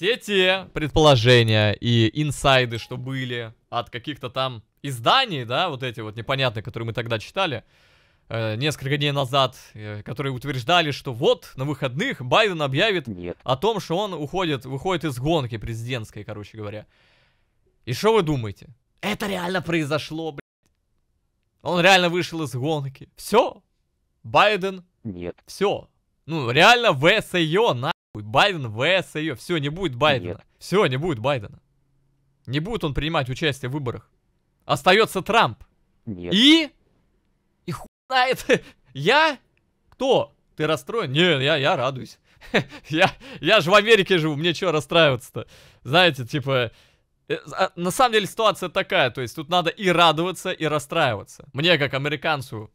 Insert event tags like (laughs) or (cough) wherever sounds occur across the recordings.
все те предположения и инсайды, что были от каких-то там изданий, да, вот эти вот непонятные, которые мы тогда читали, э, несколько дней назад, э, которые утверждали, что вот на выходных Байден объявит Нет. о том, что он уходит, выходит из гонки президентской, короче говоря. И что вы думаете? Это реально произошло, блядь. Он реально вышел из гонки. Все. Байден. Нет. Все. Ну, реально, ВСЕ, на Байден ВС ее. Все, не будет Байдена. Нет. Все, не будет Байдена. Не будет он принимать участие в выборах. Остается Трамп. Нет. И? И хуй а это. (laughs) Я? Кто? Ты расстроен? Не, я, я радуюсь. (laughs) я, я же в Америке живу, мне что расстраиваться-то? Знаете, типа... Э, а, на самом деле ситуация такая, то есть тут надо и радоваться, и расстраиваться. Мне, как американцу,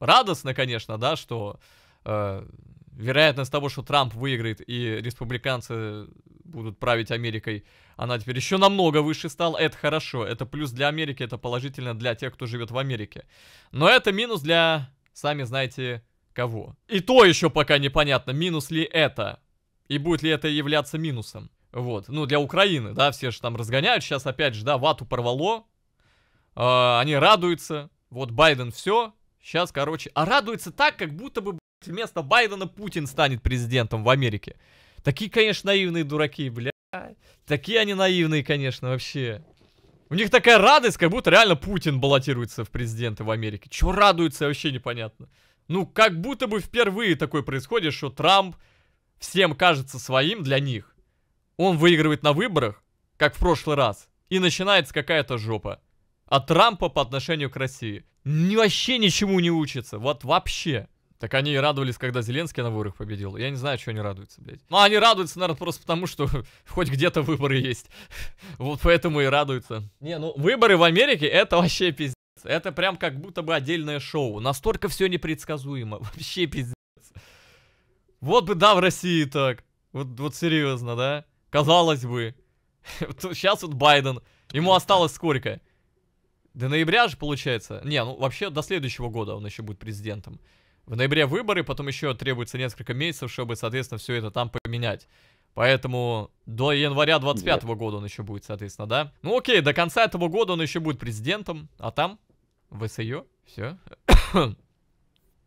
радостно, конечно, да, что э, вероятность того, что Трамп выиграет и республиканцы будут править Америкой, она теперь еще намного выше стала. Это хорошо, это плюс для Америки, это положительно для тех, кто живет в Америке. Но это минус для, сами знаете, кого. И то еще пока непонятно, минус ли это. И будет ли это являться минусом. Вот, ну для Украины, да, все же там разгоняют. Сейчас опять же, да, вату порвало. Э, они радуются. Вот Байден все. Сейчас, короче, а радуется так, как будто бы вместо Байдена Путин станет президентом в Америке. Такие, конечно, наивные дураки, бля. Такие они наивные, конечно, вообще. У них такая радость, как будто реально Путин баллотируется в президенты в Америке. Чего радуется, вообще непонятно. Ну, как будто бы впервые такое происходит, что Трамп всем кажется своим для них. Он выигрывает на выборах, как в прошлый раз, и начинается какая-то жопа. А Трампа по отношению к России. Ни, вообще ничему не учится, вот вообще. Так они и радовались, когда Зеленский на выборах победил. Я не знаю, что они радуются, блядь. Ну, они радуются, наверное, просто потому, что (laughs) хоть где-то выборы есть. (laughs) вот поэтому и радуются. Не, ну, выборы в Америке это вообще пиздец. Это прям как будто бы отдельное шоу. Настолько все непредсказуемо. (laughs) Вообще пиздец. Вот бы, да, в России так. Вот, вот серьезно, да? Казалось бы. Сейчас вот Байден. Ему осталось сколько? До ноября же, получается? Не, ну вообще до следующего года он еще будет президентом. В ноябре выборы, потом еще требуется несколько месяцев, чтобы, соответственно, все это там поменять. Поэтому до января 25 -го года он еще будет, соответственно, да? Ну окей, до конца этого года он еще будет президентом, а там в СИО все.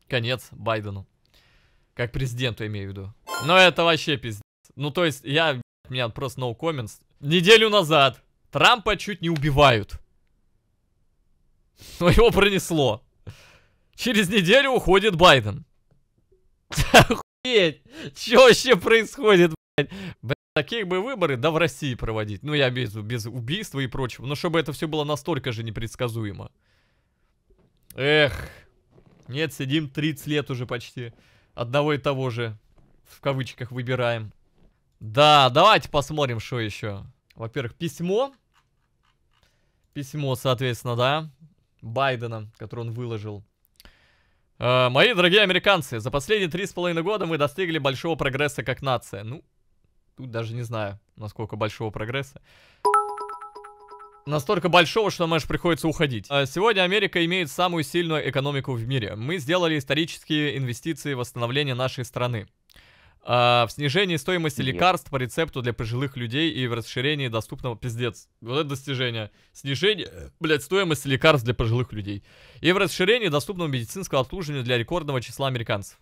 Конец Байдену. Как президенту имею в виду. Но это вообще пиздец. Ну то есть я, у меня просто no comments. Неделю назад Трампа чуть не убивают. Но его пронесло. Через неделю уходит Байден. Охуеть! Что вообще происходит, блядь? блядь? Таких бы выборы, да в России проводить. Ну, я без, без убийства и прочего. Но чтобы это все было настолько же непредсказуемо. Эх. Нет, сидим 30 лет уже почти. Одного и того же. В кавычках выбираем. Да, давайте посмотрим, что еще. Во-первых, письмо. Письмо, соответственно, да. Байдена, которое он выложил. Э, мои дорогие американцы, за последние три с половиной года мы достигли большого прогресса как нация. Ну, тут даже не знаю, насколько большого прогресса. Настолько большого, что нам аж приходится уходить. Э, сегодня Америка имеет самую сильную экономику в мире. Мы сделали исторические инвестиции в восстановление нашей страны. А, в снижении стоимости Нет. лекарств по рецепту для пожилых людей и в расширении доступного пиздец. Вот это достижение. Снижение, блядь, стоимости лекарств для пожилых людей. И в расширении доступного медицинского обслуживания для рекордного числа американцев.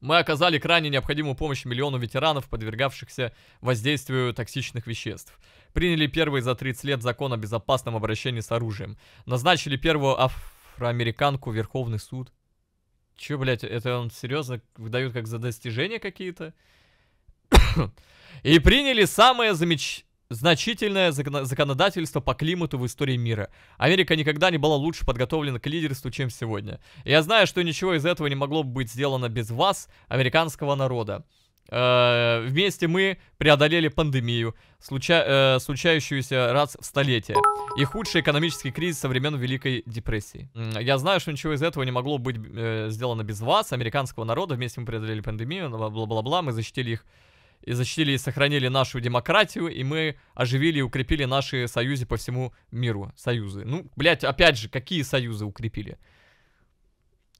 Мы оказали крайне необходимую помощь миллиону ветеранов, подвергавшихся воздействию токсичных веществ. Приняли первый за 30 лет закон о безопасном обращении с оружием. Назначили первую афроамериканку в Верховный суд. Че, блядь, это он серьезно выдают как за достижения какие-то? И приняли самое замеч... значительное закон... законодательство по климату в истории мира. Америка никогда не была лучше подготовлена к лидерству, чем сегодня. Я знаю, что ничего из этого не могло бы быть сделано без вас, американского народа. Э, вместе мы преодолели пандемию, случа э, случающуюся раз в столетие, и худший экономический кризис со времен Великой депрессии. Я знаю, что ничего из этого не могло быть э, сделано без вас, американского народа. Вместе мы преодолели пандемию, бла-бла-бла, мы защитили их и защитили и сохранили нашу демократию, и мы оживили и укрепили наши союзы по всему миру. Союзы. Ну, блядь, опять же, какие союзы укрепили?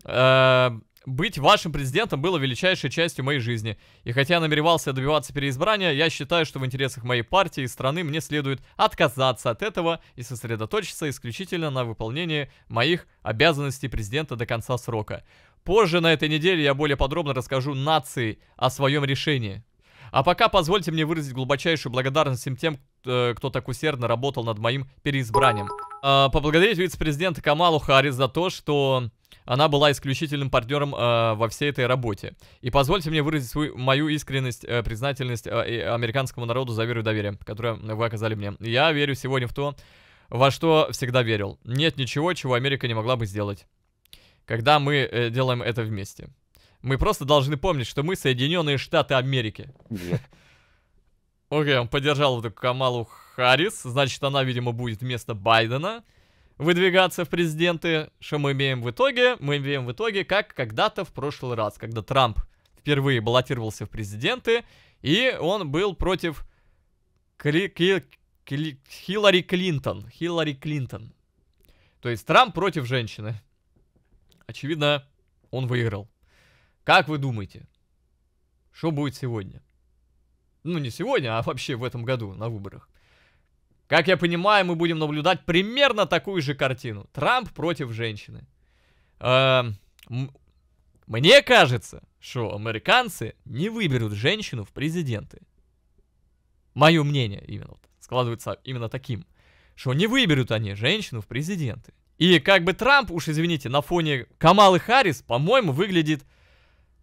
Э быть вашим президентом было величайшей частью моей жизни. И хотя я намеревался добиваться переизбрания, я считаю, что в интересах моей партии и страны мне следует отказаться от этого и сосредоточиться исключительно на выполнении моих обязанностей президента до конца срока. Позже на этой неделе я более подробно расскажу нации о своем решении. А пока позвольте мне выразить глубочайшую благодарность всем тем, э, кто так усердно работал над моим переизбранием. А, поблагодарить вице-президента Камалу Харрис за то, что она была исключительным партнером э, во всей этой работе. И позвольте мне выразить свою, мою искренность, э, признательность э, американскому народу за веру и доверие, которое вы оказали мне. Я верю сегодня в то, во что всегда верил. Нет ничего, чего Америка не могла бы сделать. Когда мы э, делаем это вместе. Мы просто должны помнить, что мы Соединенные Штаты Америки. Окей, okay, он поддержал вот эту Камалу Харрис, значит, она, видимо, будет вместо Байдена выдвигаться в президенты. Что мы имеем в итоге? Мы имеем в итоге, как когда-то в прошлый раз, когда Трамп впервые баллотировался в президенты, и он был против Кли... Кли... Кли... Хиллари Клинтон. Хиллари Клинтон. То есть Трамп против женщины. Очевидно, он выиграл. Как вы думаете, что будет сегодня? Ну, не сегодня, а вообще в этом году на выборах. Как я понимаю, мы будем наблюдать примерно такую же картину. Трамп против женщины. Эм, мне кажется, что американцы не выберут женщину в президенты. Мое мнение именно складывается именно таким, что не выберут они женщину в президенты. И как бы Трамп, уж извините, на фоне Камалы Харрис, по-моему, выглядит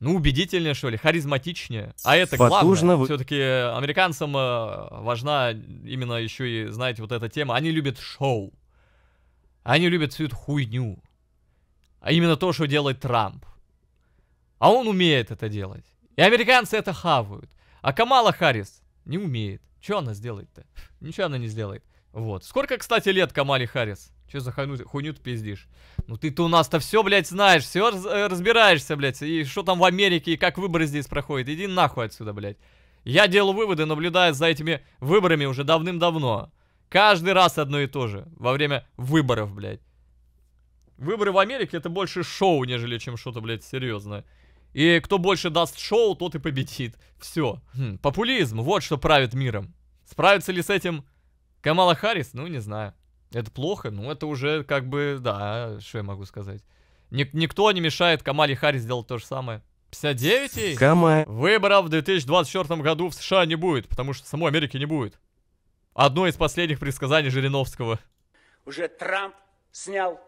ну, убедительнее, что ли, харизматичнее. А это Потужно главное. Вы... Все-таки э, американцам э, важна именно еще и, знаете, вот эта тема. Они любят шоу. Они любят всю эту хуйню. А именно то, что делает Трамп. А он умеет это делать. И американцы это хавают. А Камала Харрис не умеет. Что она сделает-то? Ничего она не сделает. Вот. Сколько, кстати, лет Камали Харрис? Че за хуйню, хуйню ты пиздишь? Ну ты-то у нас-то все, блядь, знаешь, все э, разбираешься, блядь. И что там в Америке, и как выборы здесь проходят. Иди нахуй отсюда, блядь. Я делал выводы, наблюдая за этими выборами уже давным-давно. Каждый раз одно и то же. Во время выборов, блядь. Выборы в Америке это больше шоу, нежели чем что-то, блядь, серьезное. И кто больше даст шоу, тот и победит. Все. Хм, популизм, вот что правит миром. Справится ли с этим Камала Харрис, ну не знаю. Это плохо, ну это уже как бы, да, что я могу сказать. Ник никто не мешает Камале Харрис сделать то же самое. 59 ей? Кама. Выборов в 2024 году в США не будет, потому что самой Америки не будет. Одно из последних предсказаний Жириновского. Уже Трамп снял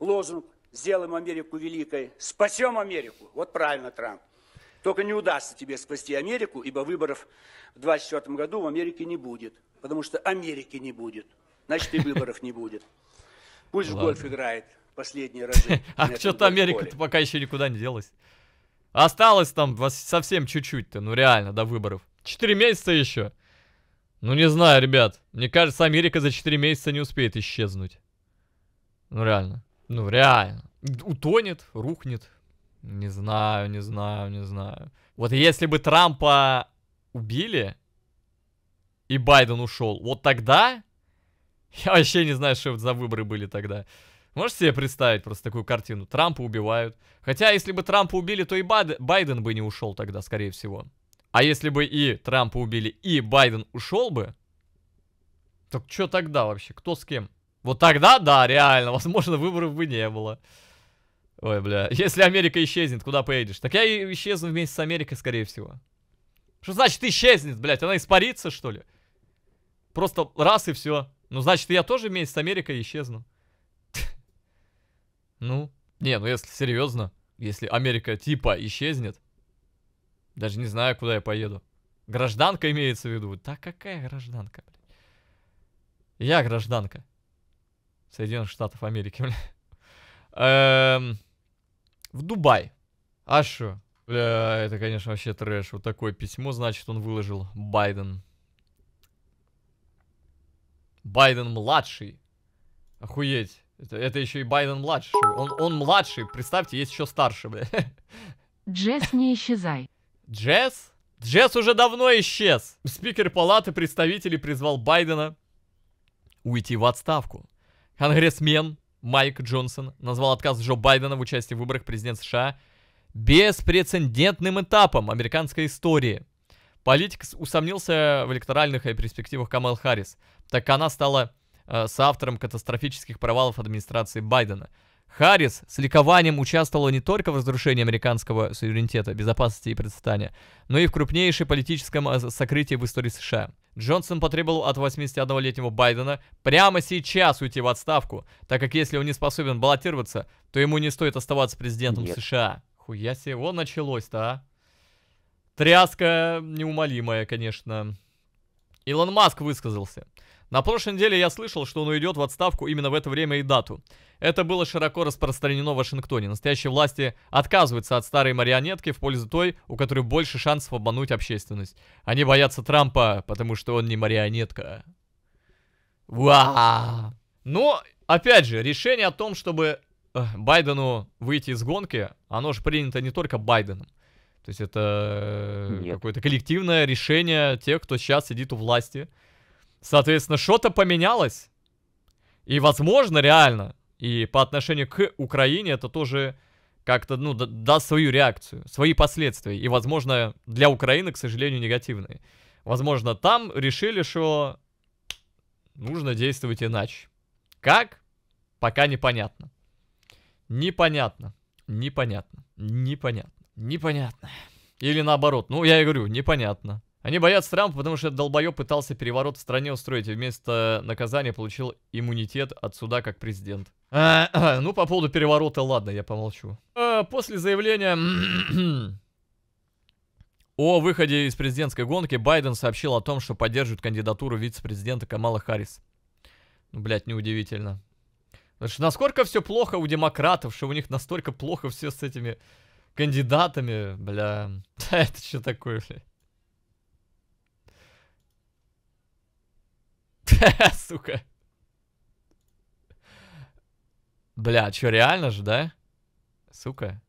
лозунг «Сделаем Америку великой», «Спасем Америку». Вот правильно, Трамп. Только не удастся тебе спасти Америку, ибо выборов в 2024 году в Америке не будет. Потому что Америки не будет. Значит, и выборов не будет. Пусть в гольф играет последние разы. (laughs) А что-то Америка-то пока еще никуда не делась. Осталось там совсем чуть-чуть-то, ну реально, до выборов. Четыре месяца еще. Ну не знаю, ребят. Мне кажется, Америка за четыре месяца не успеет исчезнуть. Ну реально. Ну реально. Утонет, рухнет, не знаю, не знаю, не знаю. Вот если бы Трампа убили, и Байден ушел, вот тогда... Я вообще не знаю, что это за выборы были тогда. Можете себе представить просто такую картину? Трампа убивают. Хотя, если бы Трампа убили, то и Байден бы не ушел тогда, скорее всего. А если бы и Трампа убили, и Байден ушел бы, так что тогда вообще? Кто с кем? Вот тогда, да, реально, (laughs) возможно, выборов бы не было. Ой, бля, (laughs) если Америка исчезнет, куда поедешь? Так я исчезну вместе с Америкой, скорее всего. Что значит исчезнет, блядь? Она испарится, что ли? Просто раз и все. Ну, значит, я тоже вместе с Америкой исчезну. (laughs) Ну, не, ну если серьезно, если Америка типа исчезнет, даже не знаю, куда я поеду. Гражданка имеется в виду. Да какая гражданка, блядь? Я гражданка Соединенных Штатов Америки, (laughs) блядь. Эм в Дубай. А что? Бля, это, конечно, вообще трэш. Вот такое письмо, значит, он выложил Байден. Байден-младший. Охуеть. Это, это еще и Байден-младший. Он, он младший, представьте, есть еще старший, бля. Джесс, не исчезай. Джесс? Джесс уже давно исчез. Спикер палаты представителей призвал Байдена уйти в отставку. Конгрессмен Майк Джонсон назвал отказ Джо Байдена в участии в выборах президента США беспрецедентным этапом американской истории. Политик усомнился в электоральных э, перспективах Камал Харрис, так как она стала э, соавтором катастрофических провалов администрации Байдена – Харрис с ликованием участвовала не только в разрушении американского суверенитета, безопасности и процветания, но и в крупнейшем политическом э, сокрытии в истории США. Джонсон потребовал от 81-летнего Байдена прямо сейчас уйти в отставку, так как если он не способен баллотироваться, то ему не стоит оставаться президентом Нет. США. Хуя себе, вот началось-то, а? Тряска неумолимая, конечно. Илон Маск высказался. На прошлой неделе я слышал, что он уйдет в отставку именно в это время и дату. Это было широко распространено в Вашингтоне. Настоящие власти отказываются от старой марионетки в пользу той, у которой больше шансов обмануть общественность. Они боятся Трампа, потому что он не марионетка. Вау! Но, опять же, решение о том, чтобы э, Байдену выйти из гонки, оно же принято не только Байденом. То есть это э, какое-то коллективное решение тех, кто сейчас сидит у власти. Соответственно, что-то поменялось. И, возможно, реально, и по отношению к Украине это тоже как-то, ну, даст свою реакцию, свои последствия. И, возможно, для Украины, к сожалению, негативные. Возможно, там решили, что нужно действовать иначе. Как? Пока непонятно. Непонятно. Непонятно. Непонятно. Непонятно. Или наоборот. Ну, я и говорю, непонятно. Они боятся Трампа, потому что этот долбоеб пытался переворот в стране устроить, и вместо наказания получил иммунитет от суда как президент. А, а, ну, по поводу переворота, ладно, я помолчу. А, после заявления... (clears throat) О выходе из президентской гонки Байден сообщил о том, что поддерживает кандидатуру вице-президента Камала Харрис. Ну, блядь, неудивительно. Значит, насколько все плохо у демократов, что у них настолько плохо все с этими кандидатами, бля. (laughs) Это что такое, бля? (laughs) Сука. Бля, чё реально же, да? Сука.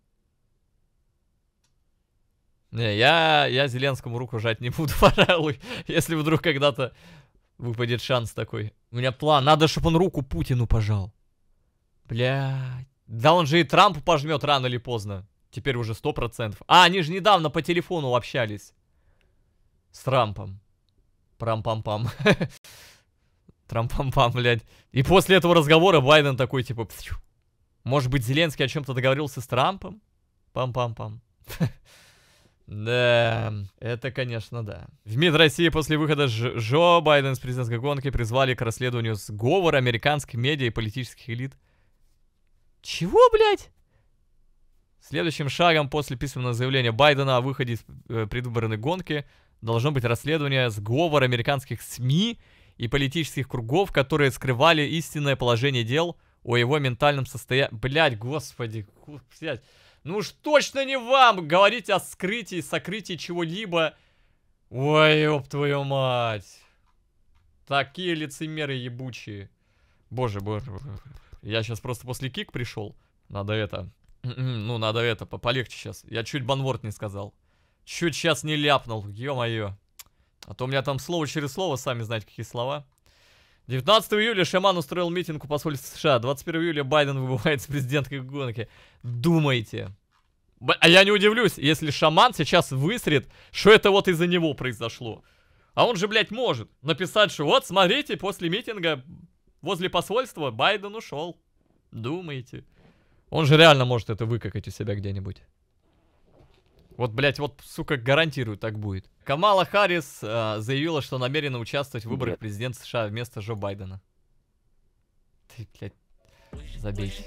Не, я, я Зеленскому руку жать не буду, (laughs) пожалуй, если вдруг когда-то выпадет шанс такой. У меня план, надо, чтобы он руку Путину пожал. Бля. Да он же и Трампу пожмет рано или поздно. Теперь уже сто процентов. А, они же недавно по телефону общались. С Трампом. Прам-пам-пам. (laughs) Трампам-пам, блядь. И после этого разговора Байден такой, типа, пфью. может быть, Зеленский о чем-то договорился с Трампом? Пам-пам-пам. (laughs) Да, это, конечно, да. В МИД России после выхода Ж Жо Байден с президентской гонки призвали к расследованию сговор американских медиа и политических элит. Чего, блядь? Следующим шагом после письменного заявления Байдена о выходе из э, предвыборной гонки должно быть расследование сговор американских СМИ и политических кругов, которые скрывали истинное положение дел о его ментальном состоянии. Блять, господи, блядь, Ну уж точно не вам говорить о скрытии, сокрытии чего-либо. Ой, ёб твою мать. Такие лицемеры ебучие. Боже, боже, боже. Я сейчас просто после кик пришел. Надо это... (clears throat) Ну, надо это, полегче сейчас. Я чуть банворд не сказал. Чуть сейчас не ляпнул, ё-моё. А то у меня там слово через слово, сами знаете, какие слова. 19 июля Шаман устроил митинг у посольства США. 21 июля Байден выбывает с президенткой гонки. Думайте. А я не удивлюсь, если Шаман сейчас высрет, что это вот из-за него произошло. А он же, блядь, может написать, что вот, смотрите, после митинга возле посольства Байден ушел. Думаете. Он же реально может это выкакать у себя где-нибудь. Вот, блядь, вот, сука, гарантирую, так будет. Камала Харрис э, заявила, что намерена участвовать в выборах президента США вместо Джо Байдена. Ты, блядь, забей.